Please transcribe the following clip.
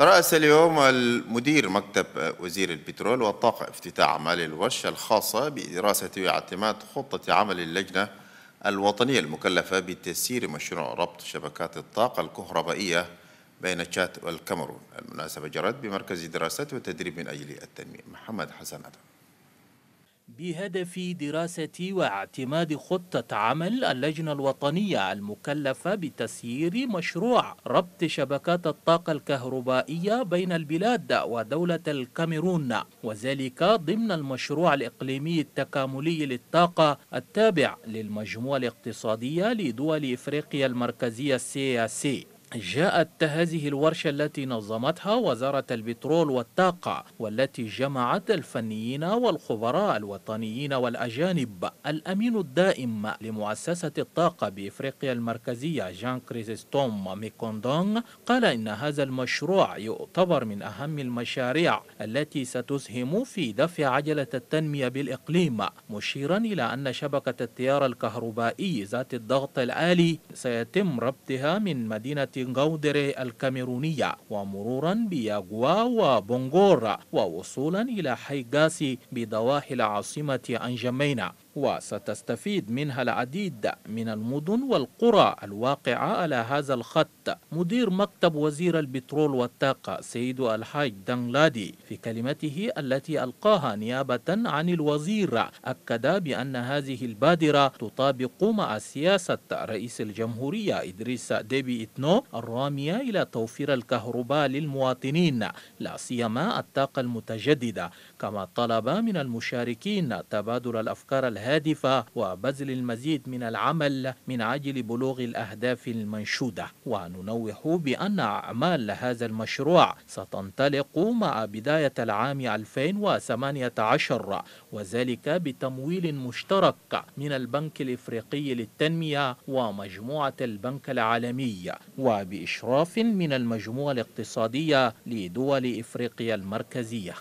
رأس اليوم المدير مكتب وزير البترول والطاقة افتتاح أعمال الورشة الخاصة بدراسة واعتماد خطة عمل اللجنة الوطنية المكلفة بتسيير مشروع ربط شبكات الطاقة الكهربائية بين تشاد والكاميرون المناسبة جرت بمركز دراسات وتدريب من أجل التنمية محمد حسن أدم بهدف دراسة واعتماد خطة عمل اللجنة الوطنية المكلفة بتسيير مشروع ربط شبكات الطاقة الكهربائية بين البلاد ودولة الكاميرون وذلك ضمن المشروع الإقليمي التكاملي للطاقة التابع للمجموعة الاقتصادية لدول إفريقيا المركزية سي جاءت هذه الورشة التي نظمتها وزارة البترول والطاقة والتي جمعت الفنيين والخبراء الوطنيين والأجانب الأمين الدائم لمؤسسة الطاقة بإفريقيا المركزية جان كريزيستوم ميكوندونغ قال إن هذا المشروع يعتبر من أهم المشاريع التي ستسهم في دفع عجلة التنمية بالإقليم مشيرا إلى أن شبكة التيار الكهربائي ذات الضغط العالي سيتم ربطها من مدينة غودر الكاميرونية ومرورا بياغوا وبونغورا ووصولا إلى حي بضواحي العاصمة أنجمينا وستستفيد منها العديد من المدن والقرى الواقعة على هذا الخط مدير مكتب وزير البترول والطاقة سيد الحاج دنغلادي في كلمته التي ألقاها نيابة عن الوزير أكد بأن هذه البادرة تطابق مع سياسة رئيس الجمهورية إدريس ديبي إتنو الرامية إلى توفير الكهرباء للمواطنين لا سيما الطاقة المتجددة كما طلب من المشاركين تبادل الأفكار الهاتفية الهادفة وبذل المزيد من العمل من أجل بلوغ الأهداف المنشودة وننوه بأن أعمال هذا المشروع ستنطلق مع بداية العام 2018 وذلك بتمويل مشترك من البنك الإفريقي للتنمية ومجموعة البنك العالمي وبإشراف من المجموعة الاقتصادية لدول إفريقيا المركزية